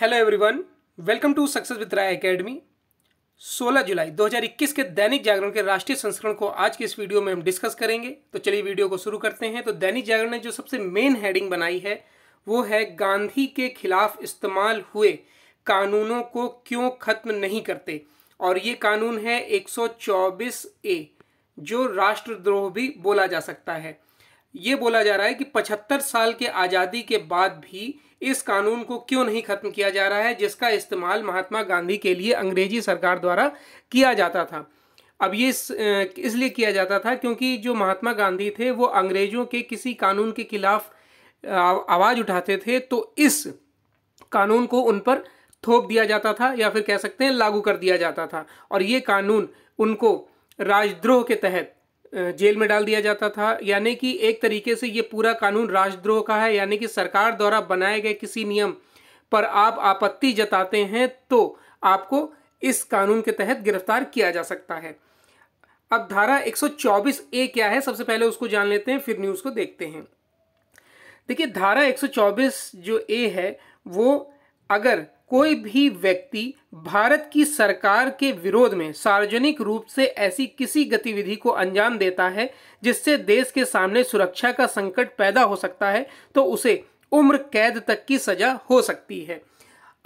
hello everyone welcome to success with Rai academy 16 जुलाई 2021 के दैनिक जागरण के राष्ट्रीय संस्करण को आज के इस वीडियो में हम डिस्कस करेंगे तो चलिए वीडियो को शुरू करते हैं तो दैनिक जागरण ने जो सबसे मेन हेडिंग बनाई है वो है गांधी के खिलाफ इस्तेमाल हुए कानूनों को क्यों खत्म नहीं करते और ये कानून है एक ए जो राष्ट्रद्रोह भी बोला जा सकता है ये बोला जा रहा है कि 75 साल के आज़ादी के बाद भी इस कानून को क्यों नहीं खत्म किया जा रहा है जिसका इस्तेमाल महात्मा गांधी के लिए अंग्रेजी सरकार द्वारा किया जाता था अब ये इस, इसलिए किया जाता था क्योंकि जो महात्मा गांधी थे वो अंग्रेज़ों के किसी कानून के खिलाफ आवाज़ उठाते थे तो इस कानून को उन पर थोप दिया जाता था या फिर कह सकते हैं लागू कर दिया जाता था और ये कानून उनको राजद्रोह के तहत जेल में डाल दिया जाता था यानी कि एक तरीके से ये पूरा कानून राजद्रोह का है यानी कि सरकार द्वारा बनाए गए किसी नियम पर आप आपत्ति जताते हैं तो आपको इस कानून के तहत गिरफ्तार किया जा सकता है अब धारा 124 ए क्या है सबसे पहले उसको जान लेते हैं फिर न्यूज़ को देखते हैं देखिए धारा 124 जो ए है वो अगर कोई भी व्यक्ति भारत की सरकार के विरोध में सार्वजनिक रूप से ऐसी किसी गतिविधि को अंजाम देता है जिससे देश के सामने सुरक्षा का संकट पैदा हो सकता है तो उसे उम्र कैद तक की सजा हो सकती है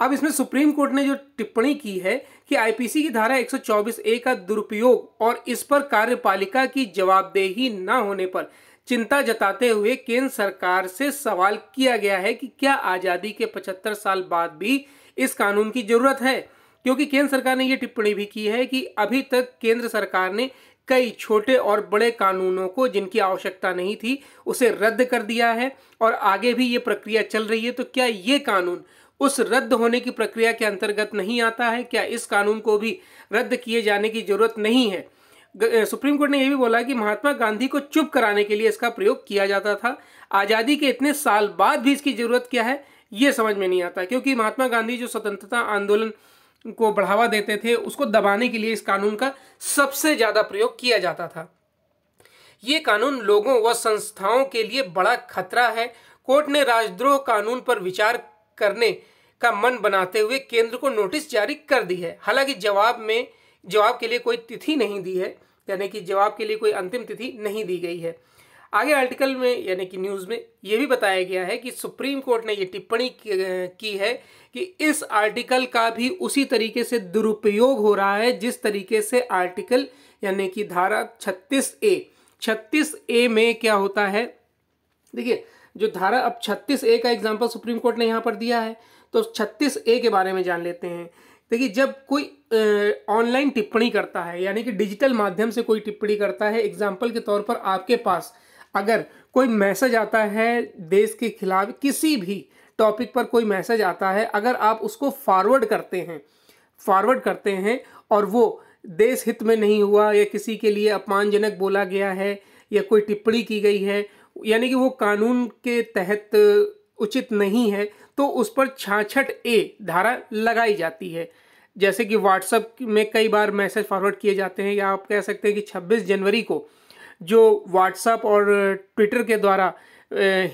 अब इसमें सुप्रीम कोर्ट ने जो टिप्पणी की है कि आईपीसी की धारा 124 ए का दुरुपयोग और इस पर कार्यपालिका की जवाबदेही न होने पर चिंता जताते हुए केंद्र सरकार से सवाल किया गया है कि क्या आज़ादी के 75 साल बाद भी इस कानून की जरूरत है क्योंकि केंद्र सरकार ने यह टिप्पणी भी की है कि अभी तक केंद्र सरकार ने कई छोटे और बड़े कानूनों को जिनकी आवश्यकता नहीं थी उसे रद्द कर दिया है और आगे भी ये प्रक्रिया चल रही है तो क्या ये कानून उस रद्द होने की प्रक्रिया के अंतर्गत नहीं आता है क्या इस कानून को भी रद्द किए जाने की जरूरत नहीं है सुप्रीम कोर्ट ने यह भी बोला कि महात्मा गांधी को चुप कराने के लिए इसका प्रयोग किया जाता था आज़ादी के इतने साल बाद भी इसकी ज़रूरत क्या है ये समझ में नहीं आता क्योंकि महात्मा गांधी जो स्वतंत्रता आंदोलन को बढ़ावा देते थे उसको दबाने के लिए इस कानून का सबसे ज़्यादा प्रयोग किया जाता था ये कानून लोगों व संस्थाओं के लिए बड़ा खतरा है कोर्ट ने राजद्रोह कानून पर विचार करने का मन बनाते हुए केंद्र को नोटिस जारी कर दी है हालांकि जवाब में जवाब के लिए कोई तिथि नहीं दी है यानी कि जवाब के लिए कोई अंतिम तिथि नहीं दी गई है आगे आर्टिकल में यानी कि न्यूज़ में ये भी बताया गया है कि सुप्रीम कोर्ट ने ये टिप्पणी की है कि इस आर्टिकल का भी उसी तरीके से दुरुपयोग हो रहा है जिस तरीके से आर्टिकल यानी कि धारा 36 ए 36 ए में क्या होता है देखिए जो धारा अब 36 ए का एग्जाम्पल सुप्रीम कोर्ट ने यहाँ पर दिया है तो 36 ए के बारे में जान लेते हैं देखिए जब कोई ऑनलाइन टिप्पणी करता है यानी कि डिजिटल माध्यम से कोई टिप्पणी करता है एग्जाम्पल के तौर पर आपके पास अगर कोई मैसेज आता है देश के खिलाफ किसी भी टॉपिक पर कोई मैसेज आता है अगर आप उसको फॉरवर्ड करते हैं फॉरवर्ड करते हैं और वो देश हित में नहीं हुआ या किसी के लिए अपमानजनक बोला गया है या कोई टिप्पणी की गई है यानी कि वो कानून के तहत उचित नहीं है तो उस पर छाछठ ए धारा लगाई जाती है जैसे कि व्हाट्सएप में कई बार मैसेज फॉरवर्ड किए जाते हैं या आप कह सकते हैं कि 26 जनवरी को जो व्हाट्सअप और ट्विटर के द्वारा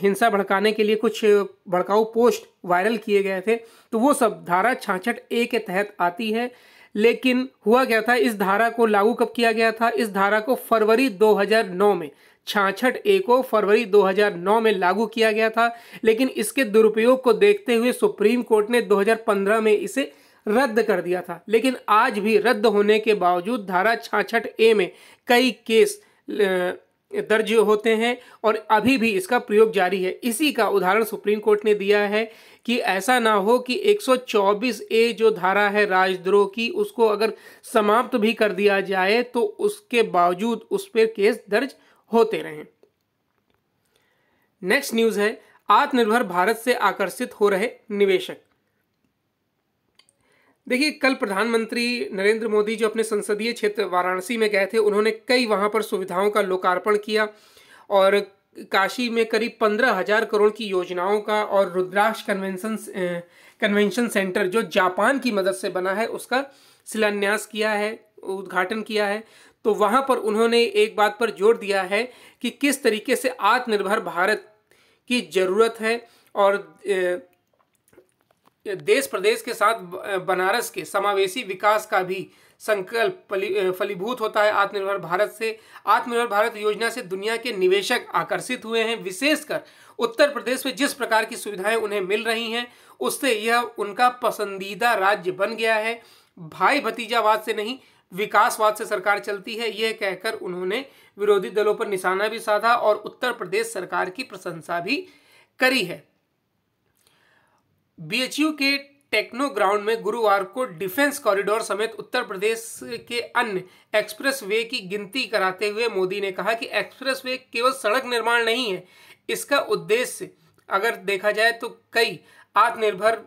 हिंसा भड़काने के लिए कुछ भड़काऊ पोस्ट वायरल किए गए थे तो वो सब धारा छाछठ ए के तहत आती है लेकिन हुआ क्या था इस धारा को लागू कब किया गया था इस धारा को फरवरी 2009 में छाछठ ए को फरवरी 2009 में लागू किया गया था लेकिन इसके दुरुपयोग को देखते हुए सुप्रीम कोर्ट ने 2015 में इसे रद्द कर दिया था लेकिन आज भी रद्द होने के बावजूद धारा छाछठ ए में कई केस दर्ज होते हैं और अभी भी इसका प्रयोग जारी है इसी का उदाहरण सुप्रीम कोर्ट ने दिया है कि ऐसा ना हो कि 124 ए जो धारा है राजद्रोह की उसको अगर समाप्त भी कर दिया जाए तो उसके बावजूद उस पर केस दर्ज होते रहें नेक्स्ट न्यूज़ है आत्मनिर्भर भारत से आकर्षित हो रहे निवेशक देखिए कल प्रधानमंत्री नरेंद्र मोदी जो अपने संसदीय क्षेत्र वाराणसी में गए थे उन्होंने कई वहाँ पर सुविधाओं का लोकार्पण किया और काशी में करीब पंद्रह हजार करोड़ की योजनाओं का और रुद्राक्ष कन्वेंशन कन्वेंशन सेंटर जो जापान की मदद से बना है उसका शिलान्यास किया है उद्घाटन किया है तो वहाँ पर उन्होंने एक बात पर जोर दिया है कि किस तरीके से आत्मनिर्भर भारत की ज़रूरत है और देश प्रदेश के साथ बनारस के समावेशी विकास का भी संकल्प फलीभूत होता है आत्मनिर्भर भारत से आत्मनिर्भर भारत योजना से दुनिया के निवेशक आकर्षित हुए हैं विशेषकर उत्तर प्रदेश में जिस प्रकार की सुविधाएं उन्हें मिल रही हैं उससे यह उनका पसंदीदा राज्य बन गया है भाई भतीजावाद से नहीं विकासवाद से सरकार चलती है यह कहकर उन्होंने विरोधी दलों पर निशाना भी साधा और उत्तर प्रदेश सरकार की प्रशंसा भी करी है बीएचयू के टेक्नो ग्राउंड में गुरुवार को डिफेंस कॉरिडोर समेत उत्तर प्रदेश के अन्य एक्सप्रेस वे की गिनती कराते हुए मोदी ने कहा कि एक्सप्रेस वे केवल सड़क निर्माण नहीं है इसका उद्देश्य अगर देखा जाए तो कई आत्मनिर्भर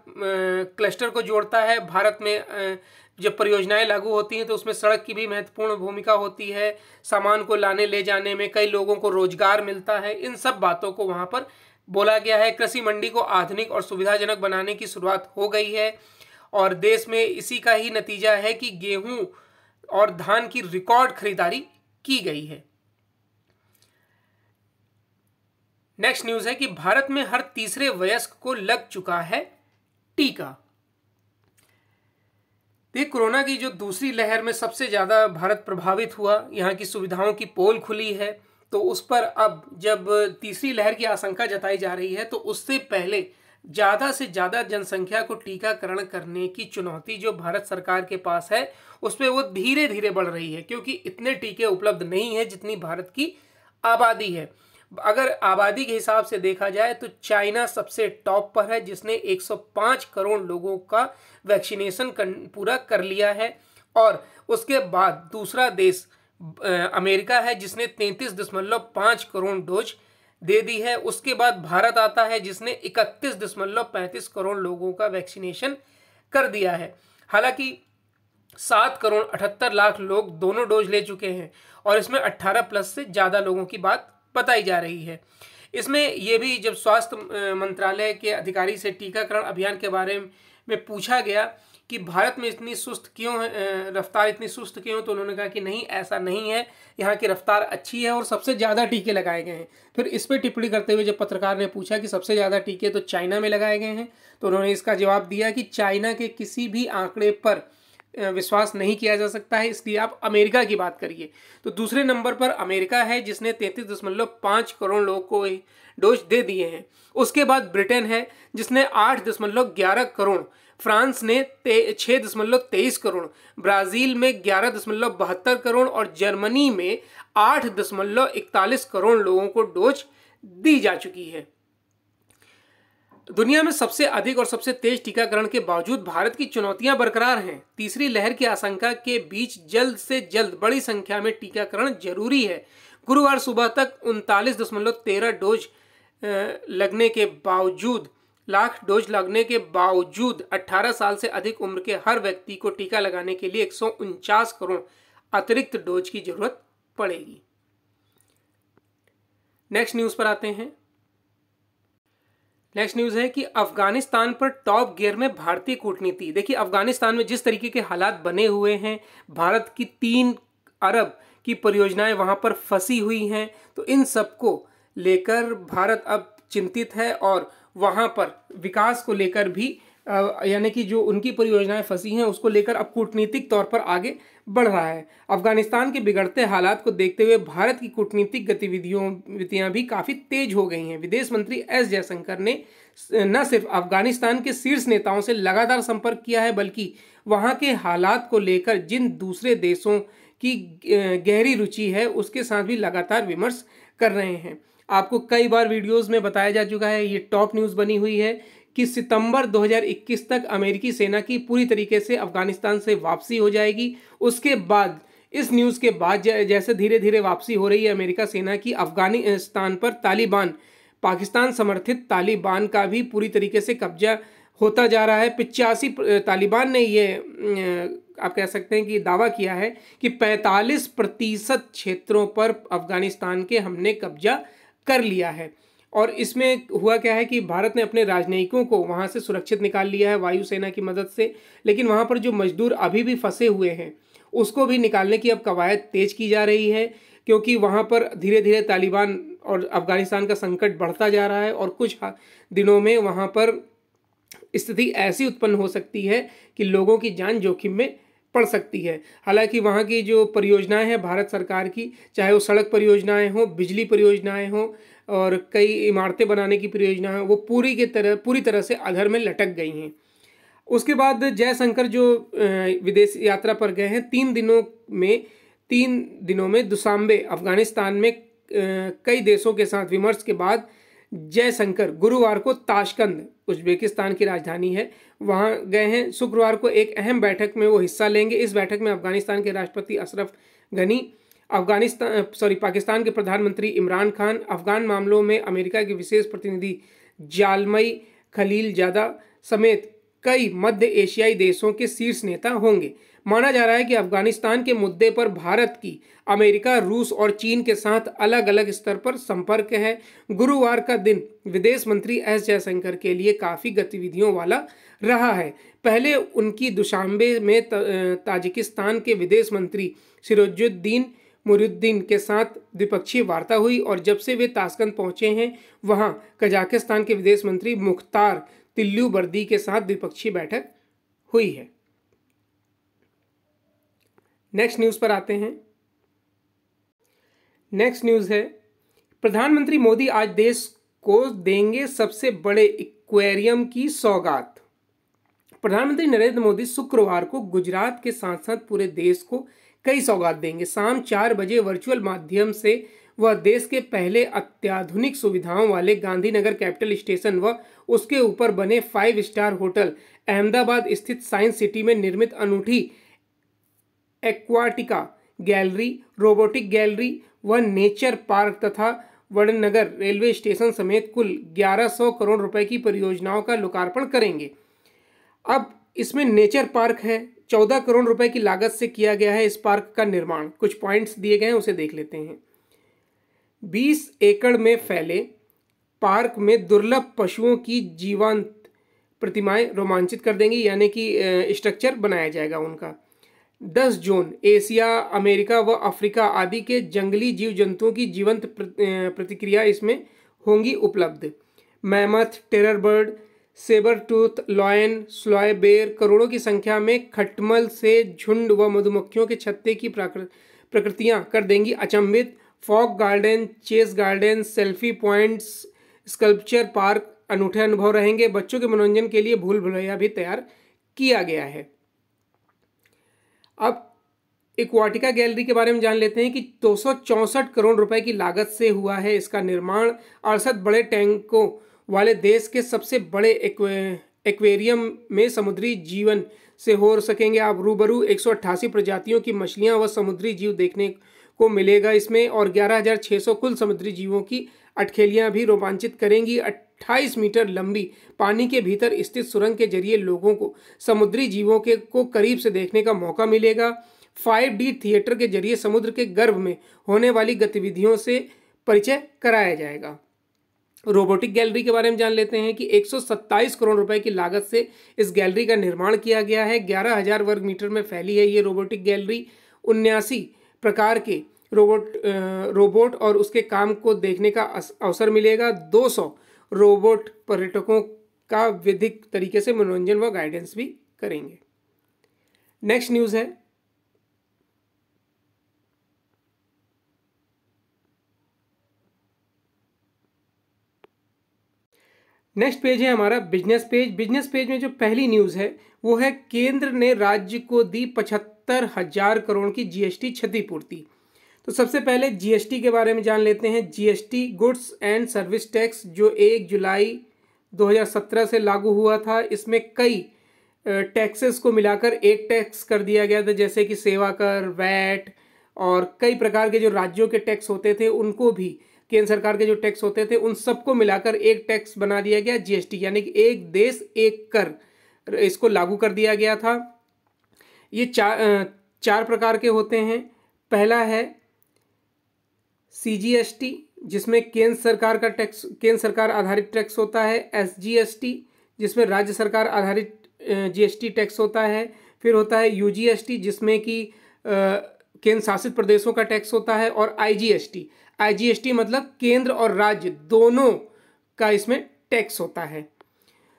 क्लस्टर को जोड़ता है भारत में जब परियोजनाएं लागू होती हैं तो उसमें सड़क की भी महत्वपूर्ण भूमिका होती है सामान को लाने ले जाने में कई लोगों को रोजगार मिलता है इन सब बातों को वहाँ पर बोला गया है कृषि मंडी को आधुनिक और सुविधाजनक बनाने की शुरुआत हो गई है और देश में इसी का ही नतीजा है कि गेहूं और धान की रिकॉर्ड खरीदारी की गई है नेक्स्ट न्यूज है कि भारत में हर तीसरे वयस्क को लग चुका है टीका देखिए कोरोना की जो दूसरी लहर में सबसे ज़्यादा भारत प्रभावित हुआ यहाँ की सुविधाओं की पोल खुली है तो उस पर अब जब तीसरी लहर की आशंका जताई जा रही है तो उससे पहले ज़्यादा से ज़्यादा जनसंख्या को टीकाकरण करने की चुनौती जो भारत सरकार के पास है उस पर वो धीरे धीरे बढ़ रही है क्योंकि इतने टीके उपलब्ध नहीं है जितनी भारत की आबादी है अगर आबादी के हिसाब से देखा जाए तो चाइना सबसे टॉप पर है जिसने 105 करोड़ लोगों का वैक्सीनेशन पूरा कर लिया है और उसके बाद दूसरा देश अमेरिका है जिसने तैंतीस दशमलव पाँच करोड़ डोज दे दी है उसके बाद भारत आता है जिसने इकतीस दशमलव पैंतीस करोड़ लोगों का वैक्सीनेशन कर दिया है हालांकि सात करोड़ अठहत्तर लाख लोग दोनों डोज ले चुके हैं और इसमें अट्ठारह प्लस से ज़्यादा लोगों की बात बताई जा रही है इसमें यह भी जब स्वास्थ्य मंत्रालय के अधिकारी से टीकाकरण अभियान के बारे में पूछा गया कि भारत में इतनी सुस्त क्यों है रफ्तार इतनी सुस्त क्यों तो उन्होंने कहा कि नहीं ऐसा नहीं है यहाँ की रफ्तार अच्छी है और सबसे ज़्यादा टीके लगाए गए हैं फिर इस पर टिप्पणी करते हुए जब पत्रकार ने पूछा कि सबसे ज़्यादा टीके तो चाइना में लगाए गए हैं तो उन्होंने इसका जवाब दिया कि चाइना के किसी भी आंकड़े पर विश्वास नहीं किया जा सकता है इसलिए आप अमेरिका की बात करिए तो दूसरे नंबर पर अमेरिका है जिसने तैंतीस दशमलव पाँच करोड़ लोगों को डोज दे दिए हैं उसके बाद ब्रिटेन है जिसने आठ दशमलव ग्यारह करोड़ फ्रांस ने छः दशमलव तेईस करोड़ ब्राज़ील में ग्यारह दशमलव बहत्तर करोड़ और जर्मनी में आठ दशमलव इकतालीस करोड़ लोगों को डोज दी जा चुकी है दुनिया में सबसे अधिक और सबसे तेज टीकाकरण के बावजूद भारत की चुनौतियां बरकरार हैं तीसरी लहर की आशंका के बीच जल्द से जल्द बड़ी संख्या में टीकाकरण जरूरी है गुरुवार सुबह तक उनतालीस दशमलव तेरह डोज लगने के बावजूद लाख डोज लगने के बावजूद 18 साल से अधिक उम्र के हर व्यक्ति को टीका लगाने के लिए एक करोड़ अतिरिक्त डोज की जरूरत पड़ेगी नेक्स्ट न्यूज पर आते हैं नेक्स्ट न्यूज है कि अफगानिस्तान पर टॉप गियर में भारतीय कूटनीति देखिए अफगानिस्तान में जिस तरीके के हालात बने हुए हैं भारत की तीन अरब की परियोजनाएं वहां पर फंसी हुई हैं तो इन सबको लेकर भारत अब चिंतित है और वहां पर विकास को लेकर भी यानी कि जो उनकी परियोजनाएं फंसी हैं उसको लेकर अब कूटनीतिक तौर पर आगे बढ़ रहा है अफगानिस्तान के बिगड़ते हालात को देखते हुए भारत की कूटनीतिक गतिविधियों गतियाँ भी काफ़ी तेज हो गई हैं विदेश मंत्री एस जयशंकर ने न सिर्फ अफगानिस्तान के शीर्ष नेताओं से लगातार संपर्क किया है बल्कि वहाँ के हालात को लेकर जिन दूसरे देशों की गहरी रुचि है उसके साथ भी लगातार विमर्श कर रहे हैं आपको कई बार वीडियोस में बताया जा चुका है ये टॉप न्यूज़ बनी हुई है कि सितंबर 2021 तक अमेरिकी सेना की पूरी तरीके से अफगानिस्तान से वापसी हो जाएगी उसके बाद इस न्यूज़ के बाद जैसे धीरे धीरे वापसी हो रही है अमेरिका सेना की अफगानिस्तान पर तालिबान पाकिस्तान समर्थित तालिबान का भी पूरी तरीके से कब्जा होता जा रहा है पिचासी तालिबान ने ये आप कह सकते हैं कि दावा किया है कि 45 प्रतिशत क्षेत्रों पर अफगानिस्तान के हमने कब्जा कर लिया है और इसमें हुआ क्या है कि भारत ने अपने राजनयिकों को वहाँ से सुरक्षित निकाल लिया है वायुसेना की मदद से लेकिन वहाँ पर जो मजदूर अभी भी फंसे हुए हैं उसको भी निकालने की अब कवायद तेज की जा रही है क्योंकि वहाँ पर धीरे धीरे तालिबान और अफगानिस्तान का संकट बढ़ता जा रहा है और कुछ दिनों में वहाँ पर स्थिति ऐसी उत्पन्न हो सकती है कि लोगों की जान जोखिम में पड़ सकती है हालांकि वहाँ की जो परियोजनाएं हैं भारत सरकार की चाहे वो सड़क परियोजनाएं हों बिजली परियोजनाएं हों और कई इमारतें बनाने की परियोजना है वो पूरी के तरह पूरी तरह से अधर में लटक गई हैं उसके बाद जयशंकर जो विदेश यात्रा पर गए हैं तीन दिनों में तीन दिनों में दुसाम्बे अफगानिस्तान में कई देशों के साथ विमर्श के बाद जयशंकर गुरुवार को ताशकंद उज्बेकिस्तान की राजधानी है वहाँ गए हैं शुक्रवार को एक अहम बैठक में वो हिस्सा लेंगे इस बैठक में अफगानिस्तान के राष्ट्रपति अशरफ गनी अफगानिस्तान सॉरी पाकिस्तान के प्रधानमंत्री इमरान खान अफगान मामलों में अमेरिका के विशेष प्रतिनिधि जालमई खलील जादा समेत कई मध्य एशियाई देशों के शीर्ष नेता होंगे माना जा रहा है कि अफगानिस्तान के मुद्दे पर भारत की अमेरिका रूस और चीन के साथ अलग अलग स्तर पर संपर्क है गुरुवार का दिन विदेश मंत्री एस जयशंकर के लिए काफ़ी गतिविधियों वाला रहा है पहले उनकी दुशांबे में ताजिकिस्तान के विदेश मंत्री सिरोजुद्दीन मुरुद्दीन के साथ द्विपक्षीय वार्ता हुई और जब से वे ताशकंद पहुंचे हैं वहां कजाकिस्तान के विदेश मंत्री मुख्तार तिल्लू बर्दी के साथ द्विपक्षीय बैठक हुई है नेक्स्ट न्यूज़ पर आते हैं नेक्स्ट न्यूज़ है प्रधानमंत्री मोदी आज देश को देंगे सबसे बड़े इक्वेरियम की सौगात प्रधानमंत्री नरेंद्र मोदी शुक्रवार को गुजरात के साथ साथ पूरे देश को कई सौगात देंगे शाम चार बजे वर्चुअल माध्यम से वह देश के पहले अत्याधुनिक सुविधाओं वाले गांधीनगर कैपिटल स्टेशन व उसके ऊपर बने फाइव स्टार होटल अहमदाबाद स्थित साइंस सिटी में निर्मित अनूठी एक्वाटिका गैलरी रोबोटिक गैलरी व नेचर पार्क तथा वडनगर रेलवे स्टेशन समेत कुल 1100 करोड़ रुपए की परियोजनाओं का लोकार्पण करेंगे अब इसमें नेचर पार्क है चौदह करोड़ रुपए की लागत से किया गया है इस पार्क का निर्माण कुछ पॉइंट्स दिए गए हैं उसे देख लेते हैं बीस एकड़ में फैले पार्क में दुर्लभ पशुओं की जीवंत प्रतिमाएं रोमांचित कर देंगी यानी कि स्ट्रक्चर बनाया जाएगा उनका दस जोन एशिया अमेरिका व अफ्रीका आदि के जंगली जीव जंतुओं की जीवंत प्रतिक्रिया इसमें होंगी उपलब्ध mammoth terror bird sabre tooth lion sloth bear करोड़ों की संख्या में खटमल से झुंड व मधुमक्खियों के छत्ते की प्रकृतियां प्रकृतियाँ कर देंगी अचंभित फॉक garden chess garden selfie points sculpture park अनूठे अनुभव रहेंगे बच्चों के मनोरंजन के लिए भूल भुलैया भी तैयार किया गया है अब इक्वाटिका गैलरी के बारे में जान लेते हैं कि दो करोड़ रुपए की लागत से हुआ है इसका निर्माण अड़सठ बड़े टैंकों वाले देश के सबसे बड़े एक्वेरियम में समुद्री जीवन से हो सकेंगे आप रूबरू एक प्रजातियों की मछलियाँ व समुद्री जीव देखने को मिलेगा इसमें और 11,600 कुल समुद्री जीवों की अटखेलियाँ भी रोमांचित करेंगी 28 मीटर लंबी पानी के भीतर स्थित सुरंग के जरिए लोगों को समुद्री जीवों के को करीब से देखने का मौका मिलेगा 5D थिएटर के जरिए समुद्र के गर्भ में होने वाली गतिविधियों से परिचय कराया जाएगा रोबोटिक गैलरी के बारे में जान लेते हैं कि 127 करोड़ रुपए की लागत से इस गैलरी का निर्माण किया गया है 11000 वर्ग मीटर में फैली है ये रोबोटिक गैलरी उन्यासी प्रकार के रोबोट रोबोट और उसके काम को देखने का अवसर मिलेगा 200 रोबोट पर्यटकों का विधिक तरीके से मनोरंजन व गाइडेंस भी करेंगे नेक्स्ट न्यूज़ है नेक्स्ट पेज है हमारा बिजनेस पेज बिजनेस पेज में जो पहली न्यूज़ है वो है केंद्र ने राज्य को दी पचहत्तर हजार करोड़ की जीएसटी क्षतिपूर्ति तो सबसे पहले जीएसटी के बारे में जान लेते हैं GST goods and service tax जो एक जुलाई 2017 से लागू हुआ था इसमें कई टैक्सेस को मिलाकर एक टैक्स कर दिया गया था जैसे कि सेवा कर वैट और कई प्रकार के जो राज्यों के टैक्स होते थे उनको भी केंद्र सरकार के जो टैक्स होते थे उन सबको मिलाकर एक टैक्स बना दिया गया जीएसटी यानी कि एक देश एक कर इसको लागू कर दिया गया था ये चार चार प्रकार के होते हैं पहला है सीजीएसटी जिसमें केंद्र सरकार का टैक्स केंद्र सरकार आधारित टैक्स होता है एसजीएसटी जिसमें राज्य सरकार आधारित जीएसटी टैक्स होता है फिर होता है यूजीएसटी जिसमें कि केंद्र शासित प्रदेशों का टैक्स होता है और आईजीएसटी आईजीएसटी मतलब केंद्र और राज्य दोनों का इसमें टैक्स होता है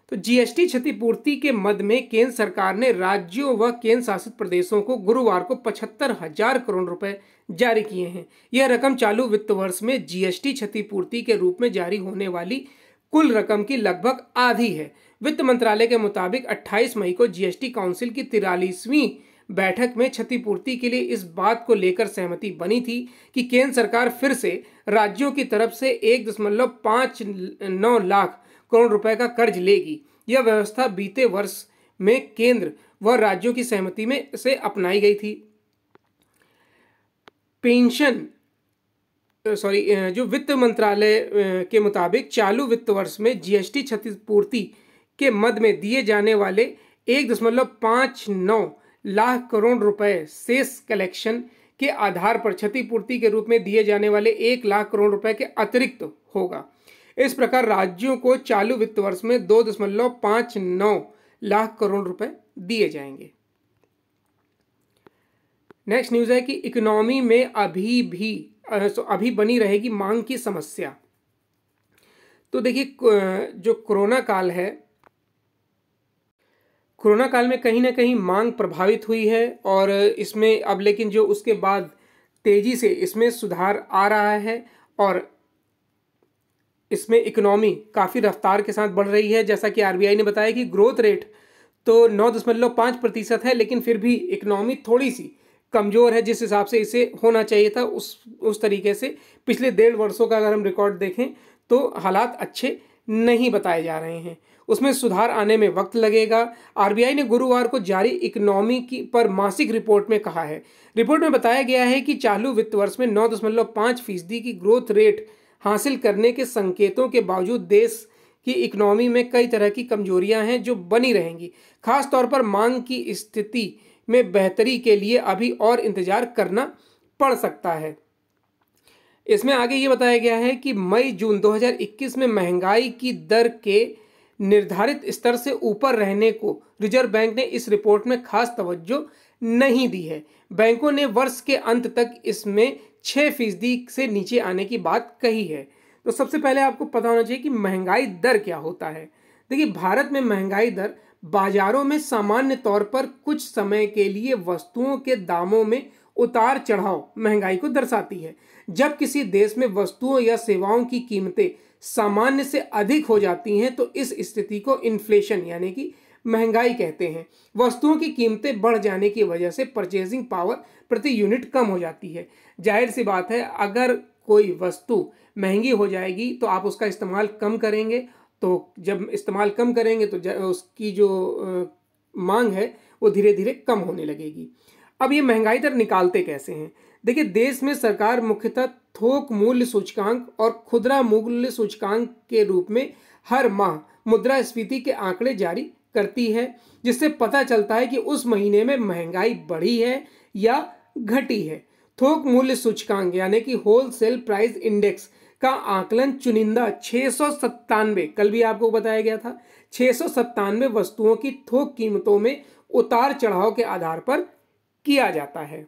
तो जीएसटी क्षतिपूर्ति के मद में केंद्र सरकार ने राज्यों व केंद्र शासित प्रदेशों को गुरुवार को पचहत्तर हजार करोड़ रुपए जारी किए हैं यह रकम चालू वित्त वर्ष में जीएसटी क्षतिपूर्ति के रूप में जारी होने वाली कुल रकम की लगभग आधी है वित्त मंत्रालय के मुताबिक 28 मई को जीएसटी काउंसिल की तिरालीसवीं बैठक में क्षतिपूर्ति के लिए इस बात को लेकर सहमति बनी थी कि केंद्र सरकार फिर से राज्यों की तरफ से एक दशमलव पाँच नौ लाख करोड़ रुपए का कर्ज लेगी यह व्यवस्था बीते वर्ष में केंद्र व राज्यों की सहमति में से अपनाई गई थी पेंशन सॉरी जो वित्त मंत्रालय के मुताबिक चालू वित्त वर्ष में जीएसटी क्षतिपूर्ति के मद में दिए जाने वाले एक दशमलव पाँच नौ लाख करोड़ रुपए शेष कलेक्शन के आधार पर क्षतिपूर्ति के रूप में दिए जाने वाले एक लाख करोड़ रुपए के अतिरिक्त तो होगा इस प्रकार राज्यों को चालू वित्त वर्ष में दो दशमलव पांच नौ लाख करोड़ रुपए दिए जाएंगे नेक्स्ट न्यूज है कि इकोनॉमी में अभी भी अभी बनी रहेगी मांग की समस्या तो देखिए जो कोरोना काल है कोरोना काल में कहीं ना कहीं मांग प्रभावित हुई है और इसमें अब लेकिन जो उसके बाद तेज़ी से इसमें सुधार आ रहा है और इसमें इकोनॉमी काफ़ी रफ्तार के साथ बढ़ रही है जैसा कि आरबीआई ने बताया कि ग्रोथ रेट तो नौ दशमलव पाँच प्रतिशत है लेकिन फिर भी इकोनॉमी थोड़ी सी कमज़ोर है जिस हिसाब से इसे होना चाहिए था उस उस तरीके से पिछले डेढ़ वर्षों का अगर हम रिकॉर्ड देखें तो हालात अच्छे नहीं बताए जा रहे हैं उसमें सुधार आने में वक्त लगेगा आरबीआई ने गुरुवार को जारी इकोनॉमी की पर मासिक रिपोर्ट में कहा है रिपोर्ट में बताया गया है कि चालू वित्त वर्ष में नौ दशमलव पाँच फीसदी की ग्रोथ रेट हासिल करने के संकेतों के बावजूद देश की इकोनॉमी में कई तरह की कमजोरियां हैं जो बनी रहेंगी खासतौर पर मांग की स्थिति में बेहतरी के लिए अभी और इंतजार करना पड़ सकता है इसमें आगे ये बताया गया है कि मई जून 2021 में महंगाई की दर के निर्धारित स्तर से ऊपर रहने को रिजर्व बैंक ने इस रिपोर्ट में खास तवज्जो नहीं दी है बैंकों ने वर्ष के अंत तक इसमें छः फीसदी से नीचे आने की बात कही है तो सबसे पहले आपको पता होना चाहिए कि महंगाई दर क्या होता है देखिए भारत में महंगाई दर बाजारों में सामान्य तौर पर कुछ समय के लिए वस्तुओं के दामों में उतार चढ़ाव महंगाई को दर्शाती है जब किसी देश में वस्तुओं या सेवाओं की कीमतें सामान्य से अधिक हो जाती हैं तो इस स्थिति को इन्फ्लेशन यानी कि महंगाई कहते हैं वस्तुओं की कीमतें बढ़ जाने की वजह से परचेजिंग पावर प्रति यूनिट कम हो जाती है जाहिर सी बात है अगर कोई वस्तु महंगी हो जाएगी तो आप उसका इस्तेमाल कम करेंगे तो जब इस्तेमाल कम करेंगे तो उसकी जो मांग है वो धीरे धीरे कम होने लगेगी अब ये महंगाई दर निकालते कैसे हैं देखिए देश में सरकार मुख्यतः थोक मूल्य सूचकांक और खुदरा मूल्य सूचकांक के रूप में हर माह मुद्रास्फीति के आंकड़े जारी करती है जिससे पता चलता है कि उस महीने में महंगाई बढ़ी है या घटी है थोक मूल्य सूचकांक यानी कि होलसेल प्राइस इंडेक्स का आकलन चुनिंदा छः कल भी आपको बताया गया था छः वस्तुओं की थोक कीमतों में उतार चढ़ाव के आधार पर किया जाता है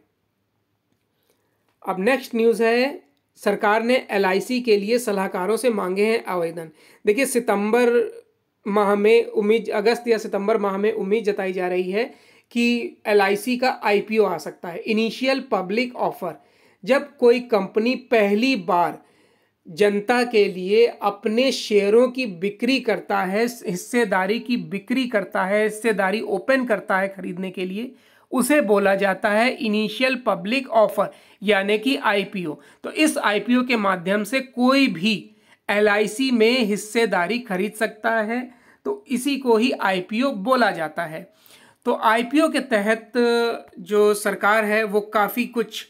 अब नेक्स्ट न्यूज़ है सरकार ने एल के लिए सलाहकारों से मांगे हैं आवेदन देखिए सितंबर माह में उम्मीद अगस्त या सितंबर माह में उम्मीद जताई जा रही है कि एल का आई आ सकता है इनिशियल पब्लिक ऑफर जब कोई कंपनी पहली बार जनता के लिए अपने शेयरों की बिक्री करता है हिस्सेदारी की बिक्री करता है हिस्सेदारी ओपन करता है खरीदने के लिए उसे बोला जाता है इनिशियल पब्लिक ऑफर यानी कि आईपीओ तो इस आईपीओ के माध्यम से कोई भी एलआईसी में हिस्सेदारी खरीद सकता है तो इसी को ही आईपीओ बोला जाता है तो आईपीओ के तहत जो सरकार है वो काफ़ी कुछ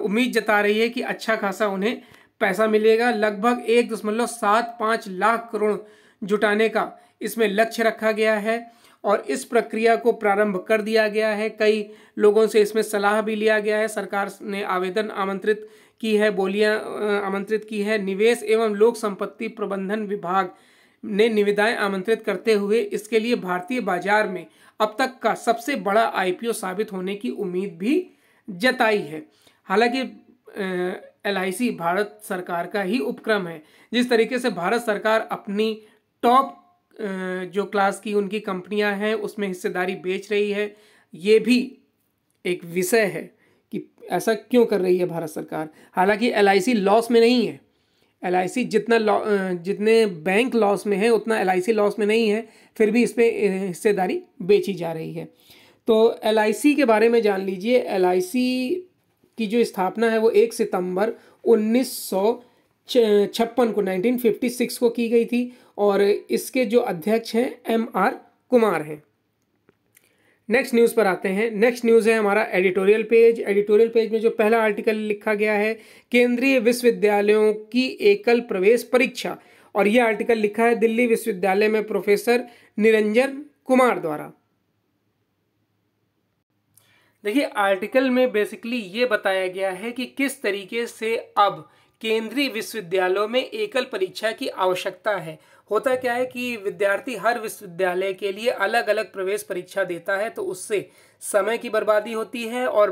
उम्मीद जता रही है कि अच्छा खासा उन्हें पैसा मिलेगा लगभग एक दशमलव सात पाँच लाख करोड़ जुटाने का इसमें लक्ष्य रखा गया है और इस प्रक्रिया को प्रारंभ कर दिया गया है कई लोगों से इसमें सलाह भी लिया गया है सरकार ने आवेदन आमंत्रित की है बोलियां आमंत्रित की है निवेश एवं लोक संपत्ति प्रबंधन विभाग ने निविदाएं आमंत्रित करते हुए इसके लिए भारतीय बाजार में अब तक का सबसे बड़ा आईपीओ साबित होने की उम्मीद भी जताई है हालांकि एल भारत सरकार का ही उपक्रम है जिस तरीके से भारत सरकार अपनी टॉप जो क्लास की उनकी कंपनियां हैं उसमें हिस्सेदारी बेच रही है ये भी एक विषय है कि ऐसा क्यों कर रही है भारत सरकार हालांकि एल लॉस में नहीं है एल जितना जितने बैंक लॉस में है उतना एल लॉस में नहीं है फिर भी इस पर हिस्सेदारी बेची जा रही है तो एल के बारे में जान लीजिए एल की जो स्थापना है वो एक सितंबर उन्नीस को 1956 को की गई थी और इसके जो अध्यक्ष हैं एम आर कुमार हैं नेक्स्ट न्यूज़ पर आते हैं नेक्स्ट न्यूज़ है हमारा एडिटोरियल पेज एडिटोरियल पेज में जो पहला आर्टिकल लिखा गया है केंद्रीय विश्वविद्यालयों की एकल प्रवेश परीक्षा और यह आर्टिकल लिखा है दिल्ली विश्वविद्यालय में प्रोफेसर निरंजन कुमार द्वारा देखिए आर्टिकल में बेसिकली ये बताया गया है कि किस तरीके से अब केंद्रीय विश्वविद्यालयों में एकल परीक्षा की आवश्यकता है होता क्या है कि विद्यार्थी हर विश्वविद्यालय के लिए अलग अलग प्रवेश परीक्षा देता है तो उससे समय की बर्बादी होती है और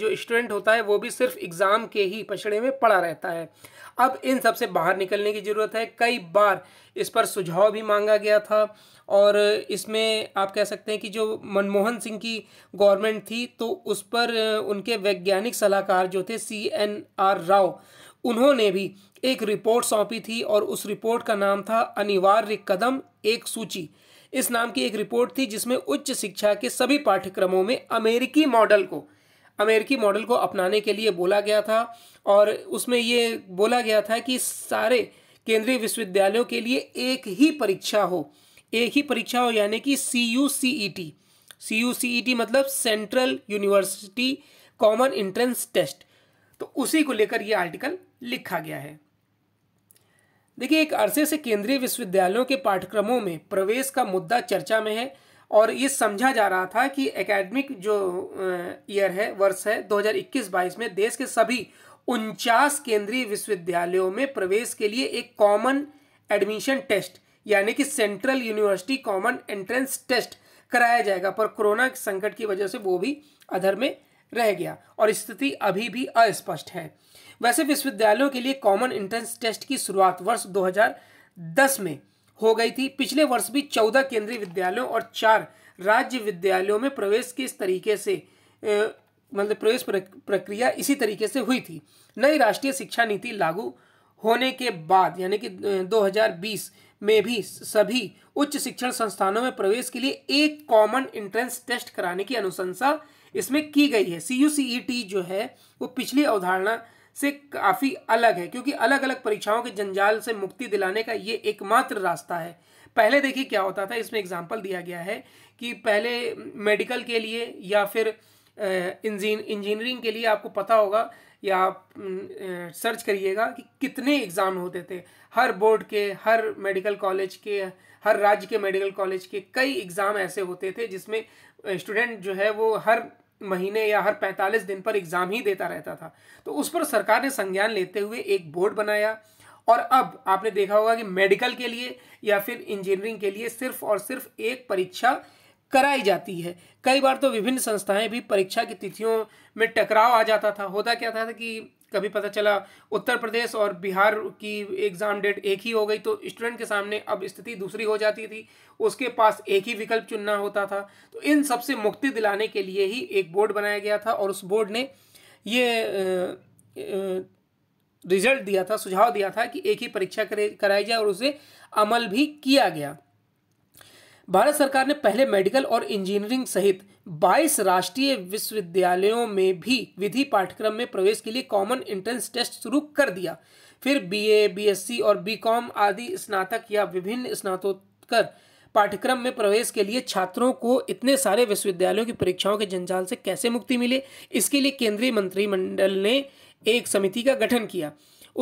जो स्टूडेंट होता है वो भी सिर्फ एग्ज़ाम के ही पछड़े में पड़ा रहता है अब इन सब से बाहर निकलने की ज़रूरत है कई बार इस पर सुझाव भी मांगा गया था और इसमें आप कह सकते हैं कि जो मनमोहन सिंह की गवर्नमेंट थी तो उस पर उनके वैज्ञानिक सलाहकार जो थे सी एन आर राव उन्होंने भी एक रिपोर्ट सौंपी थी और उस रिपोर्ट का नाम था अनिवार्य कदम एक सूची इस नाम की एक रिपोर्ट थी जिसमें उच्च शिक्षा के सभी पाठ्यक्रमों में अमेरिकी मॉडल को अमेरिकी मॉडल को अपनाने के लिए बोला गया था और उसमें ये बोला गया था कि सारे केंद्रीय विश्वविद्यालयों के लिए एक ही परीक्षा हो एक ही परीक्षा हो यानी कि C U C E T C U C E T मतलब central university common entrance test तो उसी को लेकर ये आर्टिकल लिखा गया है देखिए एक अरसे से केंद्रीय विश्वविद्यालयों के पाठ्यक्रमों में प्रवेश का मुद्दा चर्चा में है और ये समझा जा रहा था कि एकेडमिक जो ईयर है वर्ष है 2021-22 में देश के सभी उनचास केंद्रीय विश्वविद्यालयों में प्रवेश के लिए एक कॉमन एडमिशन टेस्ट यानी कि central university common entrance test कराया जाएगा पर कोरोना संकट की वजह से वो भी अधर में रह गया और स्थिति अभी भी अस्पष्ट है वैसे विश्वविद्यालयों के लिए कॉमन एंट्रेंस टेस्ट की शुरुआत वर्ष 2010 में हो गई थी पिछले वर्ष भी 14 केंद्रीय विद्यालयों और चार राज्य विद्यालयों में प्रवेश किस तरीके से मतलब प्रवेश प्रक्रिया इसी तरीके से हुई थी नई राष्ट्रीय शिक्षा नीति लागू होने के बाद यानी कि 2020 में भी सभी उच्च शिक्षण संस्थानों में प्रवेश के लिए एक कॉमन एंट्रेंस टेस्ट कराने की अनुशंसा इसमें की गई है सी e जो है वो पिछली अवधारणा से काफ़ी अलग है क्योंकि अलग अलग परीक्षाओं के जंजाल से मुक्ति दिलाने का ये एकमात्र रास्ता है पहले देखिए क्या होता था इसमें एग्जाम्पल दिया गया है कि पहले मेडिकल के लिए या फिर इंजीनियरिंग के लिए आपको पता होगा या आप सर्च करिएगा कि कितने एग्ज़ाम होते थे हर बोर्ड के हर मेडिकल कॉलेज के हर राज्य के मेडिकल कॉलेज के कई एग्ज़ाम ऐसे होते थे जिसमें स्टूडेंट जो है वो हर महीने या हर 45 दिन पर एग्ज़ाम ही देता रहता था तो उस पर सरकार ने संज्ञान लेते हुए एक बोर्ड बनाया और अब आपने देखा होगा कि मेडिकल के लिए या फिर इंजीनियरिंग के लिए सिर्फ और सिर्फ एक परीक्षा कराई जाती है कई बार तो विभिन्न संस्थाएं भी परीक्षा की तिथियों में टकराव आ जाता था होता क्या था कि कभी पता चला उत्तर प्रदेश और बिहार की एग्ज़ाम डेट एक ही हो गई तो स्टूडेंट के सामने अब स्थिति दूसरी हो जाती थी उसके पास एक ही विकल्प चुनना होता था तो इन सबसे मुक्ति दिलाने के लिए ही एक बोर्ड बनाया गया था और उस बोर्ड ने ये रिजल्ट दिया था सुझाव दिया था कि एक ही परीक्षा कराई जाए और उसे अमल भी किया गया भारत सरकार ने पहले मेडिकल और इंजीनियरिंग सहित 22 राष्ट्रीय विश्वविद्यालयों में भी विधि पाठ्यक्रम में प्रवेश के लिए कॉमन एंट्रेंस टेस्ट शुरू कर दिया फिर बीए, बीएससी और बीकॉम आदि स्नातक या विभिन्न स्नातोत्तर पाठ्यक्रम में प्रवेश के लिए छात्रों को इतने सारे विश्वविद्यालयों की परीक्षाओं के जंजाल से कैसे मुक्ति मिले इसके लिए केंद्रीय मंत्रिमंडल ने एक समिति का गठन किया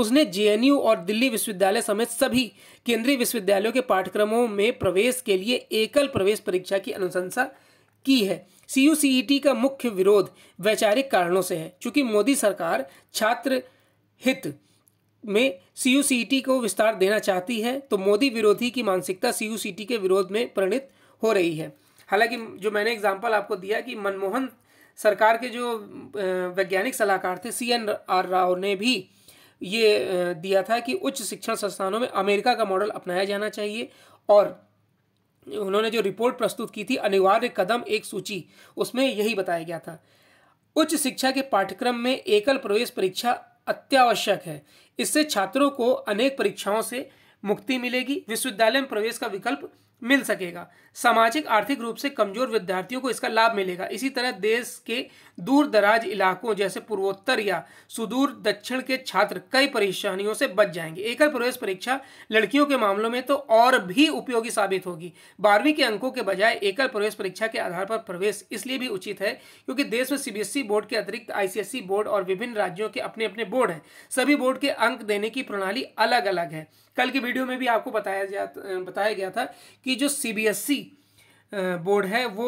उसने जेएनयू और दिल्ली विश्वविद्यालय समेत सभी केंद्रीय विश्वविद्यालयों के पाठ्यक्रमों में प्रवेश के लिए एकल प्रवेश परीक्षा की अनुशंसा की है सी e का मुख्य विरोध वैचारिक कारणों से है क्योंकि मोदी सरकार छात्र हित में सी e को विस्तार देना चाहती है तो मोदी विरोधी की मानसिकता सी e के विरोध में परिणित हो रही है हालांकि जो मैंने एग्जाम्पल आपको दिया कि मनमोहन सरकार के जो वैज्ञानिक सलाहकार थे सी एन आर राव ने भी ये दिया था कि उच्च शिक्षण संस्थानों में अमेरिका का मॉडल अपनाया जाना चाहिए और उन्होंने जो रिपोर्ट प्रस्तुत की थी अनिवार्य कदम एक सूची उसमें यही बताया गया था उच्च शिक्षा के पाठ्यक्रम में एकल प्रवेश परीक्षा अत्यावश्यक है इससे छात्रों को अनेक परीक्षाओं से मुक्ति मिलेगी विश्वविद्यालय में प्रवेश का विकल्प मिल सकेगा सामाजिक आर्थिक रूप से कमजोर विद्यार्थियों को इसका लाभ मिलेगा इसी तरह देश के दूर दराज इलाकों जैसे पूर्वोत्तर या सुदूर दक्षिण के छात्र कई परेशानियों से बच जाएंगे एकल प्रवेश परीक्षा लड़कियों के मामलों में तो और भी उपयोगी साबित होगी बारहवीं के अंकों के बजाय एकल प्रवेश परीक्षा के आधार पर प्रवेश इसलिए भी उचित है क्योंकि देश में सीबीएसई e बोर्ड के अतिरिक्त आईसीएसई e बोर्ड और विभिन्न राज्यों के अपने अपने बोर्ड हैं सभी बोर्ड के अंक देने की प्रणाली अलग अलग है कल की वीडियो में भी आपको बताया जा बताया गया था कि जो सीबीएसई बोर्ड है वो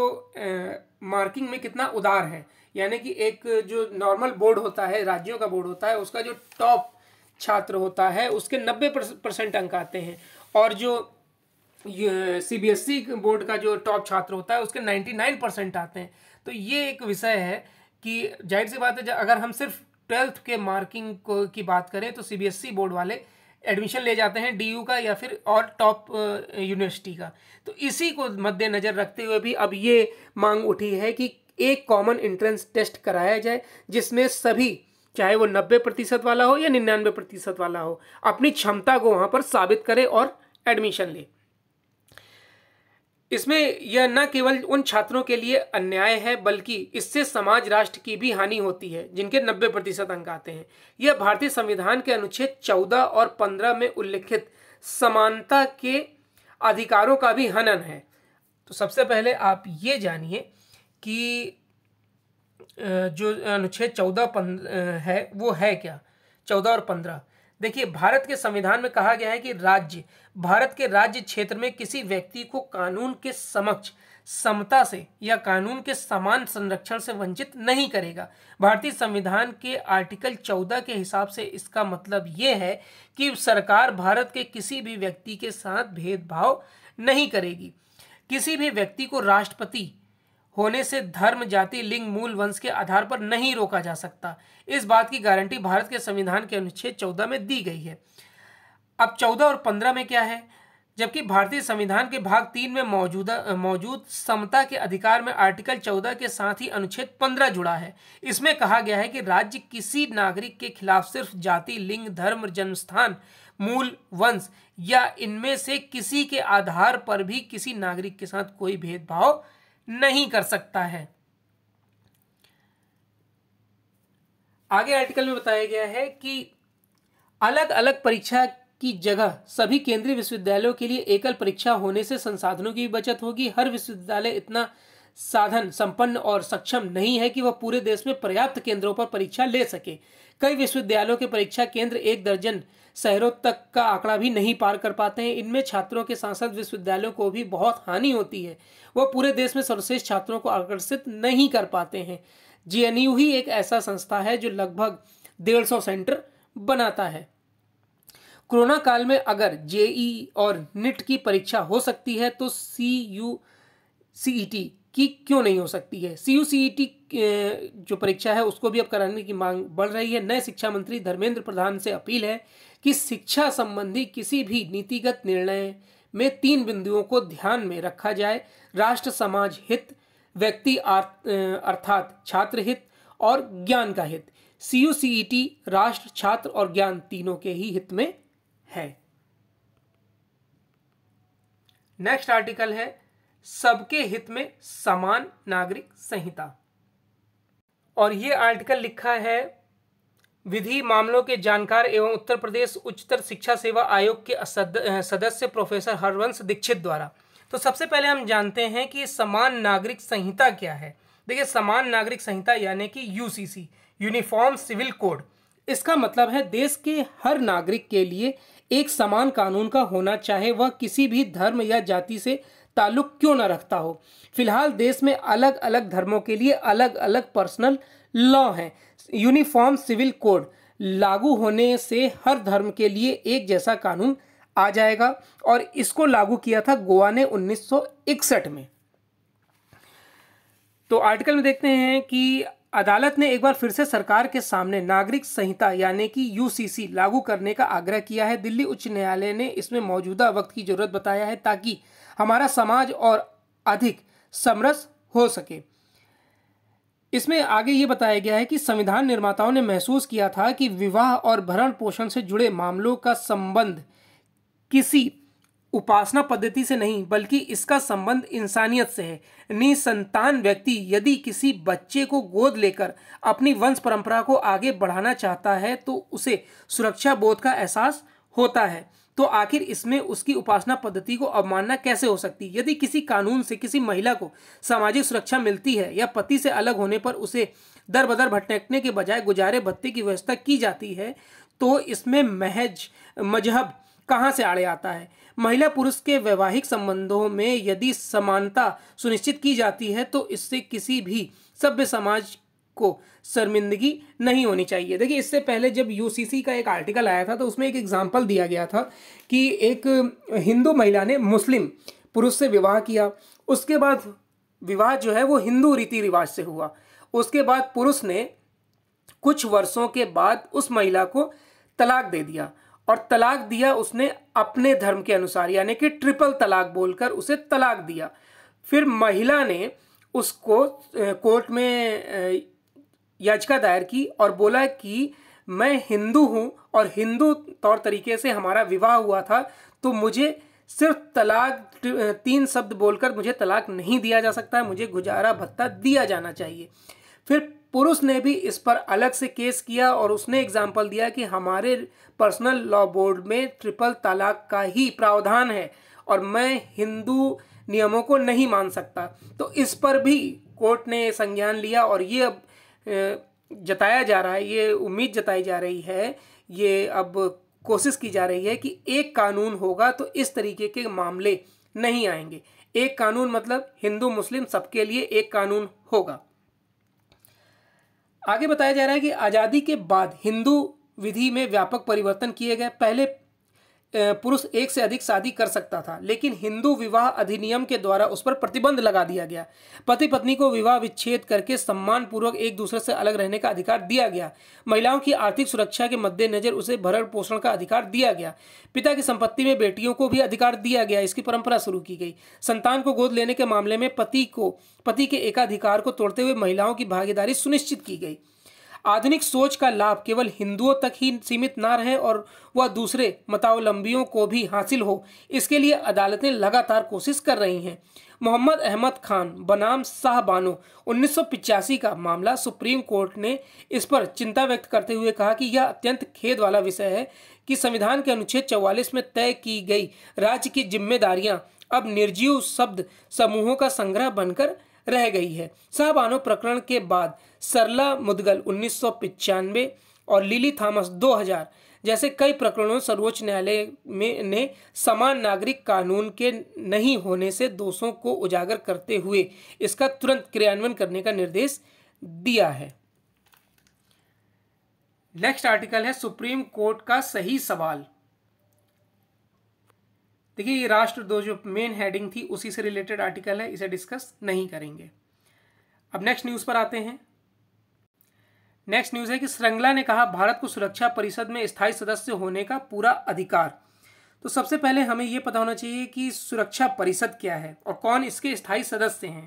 मार्किंग में कितना उदार है यानी कि एक जो नॉर्मल बोर्ड होता है राज्यों का बोर्ड होता है उसका जो टॉप छात्र होता है उसके नब्बे परसेंट अंक आते हैं और जो C B S E board का जो टॉप छात्र होता है उसके नाइन्टी नाइन परसेंट आते हैं तो ये एक विषय है कि जाहिर सी बात है अगर हम सिर्फ ट्वेल्थ के मार्किंग को की बात करें तो C B S E board वाले एडमिशन ले जाते हैं डीयू का या फिर और टॉप यूनिवर्सिटी का तो इसी को मद्देनज़र रखते हुए भी अब ये मांग उठी है कि एक कॉमन एंट्रेंस टेस्ट कराया जाए जिसमें सभी चाहे वो नब्बे प्रतिशत वाला हो या निन्यानवे प्रतिशत वाला हो अपनी क्षमता को वहाँ पर साबित करे और एडमिशन ले इसमें यह न केवल उन छात्रों के लिए अन्याय है बल्कि इससे समाज राष्ट्र की भी हानि होती है जिनके 90 प्रतिशत अंक आते हैं यह भारतीय संविधान के अनुच्छेद 14 और 15 में उल्लिखित समानता के अधिकारों का भी हनन है तो सबसे पहले आप ये जानिए कि जो अनुच्छेद चौदह है वो है क्या चौदह और पंद्रह देखिए भारत के संविधान में कहा गया है कि राज्य भारत के राज्य क्षेत्र में किसी व्यक्ति को कानून के समक्ष समता से या कानून के समान संरक्षण से वंचित नहीं करेगा भारतीय संविधान के आर्टिकल 14 के हिसाब से इसका मतलब ये है कि सरकार भारत के किसी भी व्यक्ति के साथ भेदभाव नहीं करेगी किसी भी व्यक्ति को राष्ट्रपति होने से धर्म जाति लिंग मूल वंश के आधार पर नहीं रोका जा सकता इस बात की गारंटी भारत के संविधान के अनुच्छेद 14 में दी गई है अब चौदह और पंद्रह में क्या है जबकि भारतीय संविधान के भाग तीन में मौजूदा मौजूद समता के अधिकार में आर्टिकल चौदह के साथ ही अनुच्छेद पंद्रह जुड़ा है इसमें कहा गया है कि राज्य किसी नागरिक के खिलाफ सिर्फ जाति लिंग धर्म जन्मस्थान मूल वंश या इनमें से किसी के आधार पर भी किसी नागरिक के साथ कोई भेदभाव नहीं कर सकता है आगे आर्टिकल में बताया गया है कि अलग अलग परीक्षा की जगह सभी केंद्रीय विश्वविद्यालयों के लिए एकल परीक्षा होने से संसाधनों की बचत होगी हर विश्वविद्यालय इतना साधन संपन्न और सक्षम नहीं है कि वह पूरे देश में पर्याप्त केंद्रों पर परीक्षा ले सके कई विश्वविद्यालयों के परीक्षा केंद्र एक दर्जन शहरों तक का आंकड़ा भी नहीं पार कर पाते हैं इनमें छात्रों के साथ साथ विश्वविद्यालयों को भी बहुत हानि होती है वह पूरे देश में सर्वश्रेष्ठ छात्रों को आकर्षित नहीं कर पाते हैं जे ही एक ऐसा संस्था है जो लगभग डेढ़ सौ सेंटर बनाता है कोरोना काल में अगर जेई और निट की परीक्षा हो सकती है तो सी यू सी टी की क्यों नहीं हो सकती है सी यू सी टी जो परीक्षा है उसको भी अब कराने की मांग बढ़ रही है नए शिक्षा मंत्री धर्मेंद्र प्रधान से अपील है कि शिक्षा संबंधी किसी भी नीतिगत निर्णय में तीन बिंदुओं को ध्यान में रखा जाए राष्ट्र समाज हित व्यक्ति अर्थात छात्र हित और ज्ञान का हित सी यू सी राष्ट्र छात्र और ज्ञान तीनों के ही हित में है नेक्स्ट आर्टिकल है सबके हित में समान नागरिक संहिता और ये आर्टिकल लिखा है विधि मामलों के जानकार एवं उत्तर प्रदेश उच्चतर शिक्षा सेवा आयोग के सदस्य प्रोफेसर हरवंश दीक्षित द्वारा तो सबसे पहले हम जानते हैं कि समान नागरिक संहिता क्या है देखिए समान नागरिक संहिता यानी कि यूसीसी यूनिफॉर्म सिविल कोड इसका मतलब है देश के हर नागरिक के लिए एक समान कानून का होना चाहे वह किसी भी धर्म या जाति से ताल्लुक क्यों न रखता हो फिलहाल देश में अलग अलग धर्मों के लिए अलग अलग पर्सनल लॉ हैं यूनिफॉर्म सिविल कोड लागू होने से हर धर्म के लिए एक जैसा कानून आ जाएगा और इसको लागू किया था गोवा ने 1961 में तो आर्टिकल में देखते हैं कि अदालत ने एक बार फिर से सरकार के सामने नागरिक संहिता यानी कि यूसीसी लागू करने का आग्रह किया है दिल्ली उच्च न्यायालय ने इसमें मौजूदा वक्त की जरूरत बताया है ताकि हमारा समाज और अधिक समरस हो सके इसमें आगे ये बताया गया है कि संविधान निर्माताओं ने महसूस किया था कि विवाह और भरण पोषण से जुड़े मामलों का संबंध किसी उपासना पद्धति से नहीं बल्कि इसका संबंध इंसानियत से है निसंतान व्यक्ति यदि किसी बच्चे को गोद लेकर अपनी वंश परंपरा को आगे बढ़ाना चाहता है तो उसे सुरक्षा बोध का एहसास होता है तो आखिर इसमें उसकी उपासना पद्धति को अवमानना कैसे हो सकती यदि किसी कानून से किसी महिला को सामाजिक सुरक्षा मिलती है या पति से अलग होने पर उसे दर बदर भटकने के बजाय गुजारे भत्ते की व्यवस्था की जाती है तो इसमें महज मजहब कहाँ से आड़े आता है महिला पुरुष के वैवाहिक संबंधों में यदि समानता सुनिश्चित की जाती है तो इससे किसी भी सभ्य समाज को शर्मिंदगी नहीं होनी चाहिए देखिए इससे पहले जब यूसीसी का एक आर्टिकल आया था तो उसमें एक एग्जाम्पल दिया गया था कि एक हिंदू महिला ने मुस्लिम पुरुष से विवाह किया उसके बाद विवाह जो है वो हिंदू रीति रिवाज से हुआ उसके बाद पुरुष ने कुछ वर्षों के बाद उस महिला को तलाक दे दिया और तलाक दिया उसने अपने धर्म के अनुसार यानी कि ट्रिपल तलाक बोलकर उसे तलाक दिया फिर महिला ने उसको कोर्ट में याचिका दायर की और बोला कि मैं हिंदू हूँ और हिंदू तौर तरीके से हमारा विवाह हुआ था तो मुझे सिर्फ तलाक तीन शब्द बोलकर मुझे तलाक नहीं दिया जा सकता है मुझे गुजारा भत्ता दिया जाना चाहिए फिर पुरुष ने भी इस पर अलग से केस किया और उसने एग्जाम्पल दिया कि हमारे पर्सनल लॉ बोर्ड में ट्रिपल तलाक का ही प्रावधान है और मैं हिंदू नियमों को नहीं मान सकता तो इस पर भी कोर्ट ने संज्ञान लिया और ये अब जताया जा रहा है ये उम्मीद जताई जा रही है ये अब कोशिश की जा रही है कि एक कानून होगा तो इस तरीके के मामले नहीं आएंगे एक कानून मतलब हिंदू मुस्लिम सबके लिए एक कानून होगा आगे बताया जा रहा है कि आज़ादी के बाद हिंदू विधि में व्यापक परिवर्तन किए गए पहले पुरुष एक से अधिक शादी कर सकता था लेकिन हिंदू विवाह अधिनियम के द्वारा उस पर प्रतिबंध लगा दिया गया पति पत्नी को विवाह विच्छेद करके सम्मान पूर्वक एक दूसरे से अलग रहने का अधिकार दिया गया महिलाओं की आर्थिक सुरक्षा के मद्देनजर उसे भरण पोषण का अधिकार दिया गया पिता की संपत्ति में बेटियों को भी अधिकार दिया गया इसकी परंपरा शुरू की गई संतान को गोद लेने के मामले में पति को पति के एकाधिकार को तोड़ते हुए महिलाओं की भागीदारी सुनिश्चित की गई आधुनिक सोच का लाभ केवल हिंदुओं तक ही सीमित ना रहे और वह दूसरे मतावलंबियों को भी हासिल हो इसके लिए अदालतें लगातार कोशिश कर रही हैं मोहम्मद अहमद खान बनाम शाह बानो उन्नीस का मामला सुप्रीम कोर्ट ने इस पर चिंता व्यक्त करते हुए कहा कि यह अत्यंत खेद वाला विषय है कि संविधान के अनुच्छेद 44 में तय की गई राज्य की जिम्मेदारियां अब निर्जीव शब्द समूहों का संग्रह बनकर रह गई है साहबानो प्रकरण के बाद सरला मुदगल उन्नीस और लिली थॉमस 2000 जैसे कई प्रकरणों सर्वोच्च न्यायालय में ने समान नागरिक कानून के नहीं होने से दोषों को उजागर करते हुए इसका तुरंत क्रियान्वयन करने का निर्देश दिया है नेक्स्ट आर्टिकल है सुप्रीम कोर्ट का सही सवाल देखिए ये राष्ट्र दो जो मेन हेडिंग थी उसी से रिलेटेड आर्टिकल है इसे डिस्कस नहीं करेंगे अब नेक्स्ट न्यूज़ पर आते हैं नेक्स्ट न्यूज़ है कि श्रृंगला ने कहा भारत को सुरक्षा परिषद में स्थायी सदस्य होने का पूरा अधिकार तो सबसे पहले हमें यह पता होना चाहिए कि सुरक्षा परिषद क्या है और कौन इसके स्थायी सदस्य हैं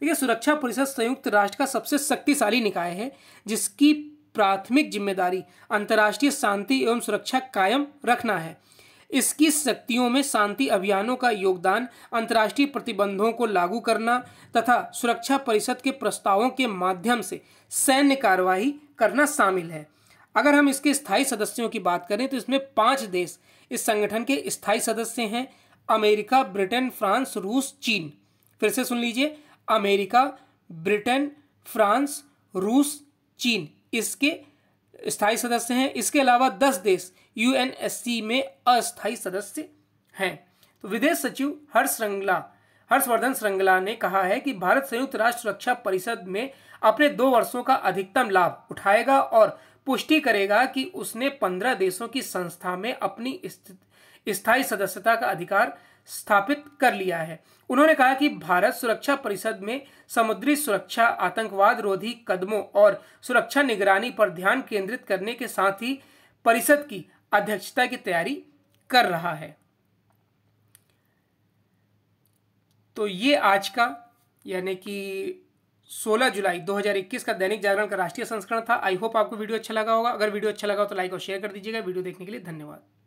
देखिए सुरक्षा परिषद संयुक्त राष्ट्र का सबसे शक्तिशाली निकाय है जिसकी प्राथमिक जिम्मेदारी अंतर्राष्ट्रीय शांति एवं सुरक्षा कायम रखना है इसकी शक्तियों में शांति अभियानों का योगदान अंतर्राष्ट्रीय प्रतिबंधों को लागू करना तथा सुरक्षा परिषद के प्रस्तावों के माध्यम से सैन्य कार्रवाई करना शामिल है अगर हम इसके स्थायी सदस्यों की बात करें तो इसमें पाँच देश इस संगठन के स्थायी सदस्य हैं अमेरिका ब्रिटेन फ्रांस रूस चीन फिर से सुन लीजिए अमेरिका ब्रिटेन फ्रांस रूस चीन इसके स्थायी सदस्य हैं इसके अलावा दस देश यूएनएससी में अस्थायी सदस्य हैं तो विदेश सचिव हर्ष श्रृंगला हर्षवर्धन श्रृंगला ने कहा है कि भारत संयुक्त राष्ट्र सुरक्षा परिषद में अपने दो वर्षों का अधिकतम लाभ उठाएगा और पुष्टि करेगा कि उसने पंद्रह देशों की संस्था में अपनी स्थायी सदस्यता का अधिकार स्थापित कर लिया है उन्होंने कहा कि भारत सुरक्षा परिषद में समुद्री सुरक्षा आतंकवाद रोधी कदमों और सुरक्षा निगरानी पर ध्यान केंद्रित करने के साथ ही परिषद की अध्यक्षता की तैयारी कर रहा है तो ये आज का यानी कि 16 जुलाई 2021 का दैनिक जागरण का राष्ट्रीय संस्करण था आई होप आपको वीडियो अच्छा लगा होगा अगर वीडियो अच्छा लगा हो तो लाइक और शेयर कर दीजिएगा वीडियो देखने के लिए धन्यवाद